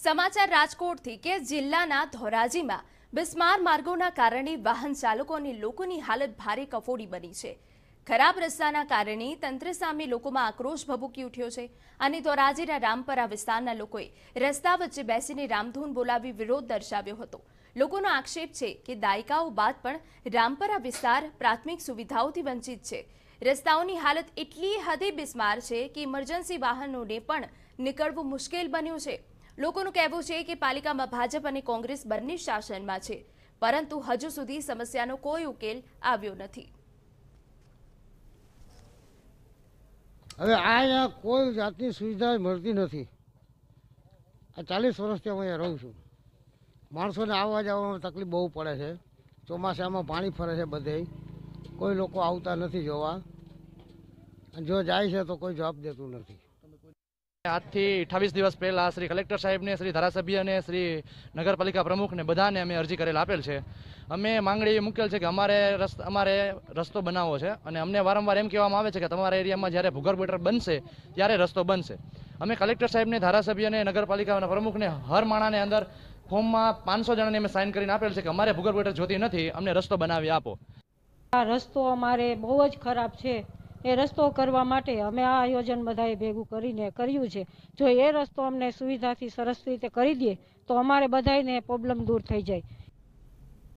સમાચાર રાજકોટથી કે જિલ્લાના ધોરાજીમાં બિસ્માર માર્ગોના કારણે વાહન ચાલકો અને લોકોની હાલત ભારે કફોડી બની છે ખરાબ રસ્તાના કારણે તંત્ર સામે લોકોમાં આક્રોશ ભભૂકી ઉઠ્યો છે અને ધોરાજીના રામપરા વિસ્તારના લોકોએ રસ્તા વચ્ચે બેસીને રામધૂન બોલાવી વિરોધ દર્શાવ્યો હતો લોકોનો આક્ષેપ છે કે દાયકાઓ બાદ પણ રામપરા વિસ્તાર પ્રાથમિક સુવિધાઓથી વંચિત છે રસ્તાઓની હાલત એટલી હદે બિસ્માર છે કે ઇમરજન્સી વાહનોને પણ નીકળવું મુશ્કેલ બન્યું છે લોકોનું કહેવું છે કે પાલિકામાં ભાજપ અને કોંગ્રેસ બંને શાસનમાં છે પરંતુ હજુ સુધી સમસ્યાનો કોઈ ઉકેલ આવ્યો નથી હવે આ અહીંયા કોઈ જાતની સુવિધા મળતી નથી આ ચાલીસ વર્ષથી હું અહીંયા રહું છું માણસોને આવવા જવામાં તકલીફ બહુ પડે છે ચોમાસામાં પાણી ફરે છે બધે કોઈ લોકો આવતા નથી જોવા જો જાય છે તો કોઈ જવાબ દેતું નથી આજથી અઠાવીસ દિવસ પહેલા શ્રી કલેક્ટર સાહેબને શ્રી ધારાસભ્ય અને શ્રી નગરપાલિકા પ્રમુખને બધાને અમે અરજી કરેલ આપેલ છે અમે માંગણી એવી મૂકેલ છે કે અમારે અમારે રસ્તો બનાવવો છે અને અમને વારંવાર એમ કહેવામાં આવે છે કે તમારા એરિયામાં જ્યારે ભૂગર્ભ બનશે ત્યારે રસ્તો બનશે અમે કલેક્ટર સાહેબને ધારાસભ્યને નગરપાલિકાના પ્રમુખને હર માણાને અંદર ફોર્મમાં પાંચસો જણાને અમે સાઇન કરીને આપેલ છે કે અમારે ભૂગર્ભ ગટર જોતી નથી અમને રસ્તો બનાવી આપો આ રસ્તો અમારે બહુ જ ખરાબ છે એ રસ્તો કરવા માટે અમે આ આયોજન બધાએ ભેગું કરીને કર્યું છે જો એ રસ્તો અમને સુવિધાથી સરસ રીતે કરી દે તો અમારે બધાને પ્રોબ્લેમ દૂર થઈ જાય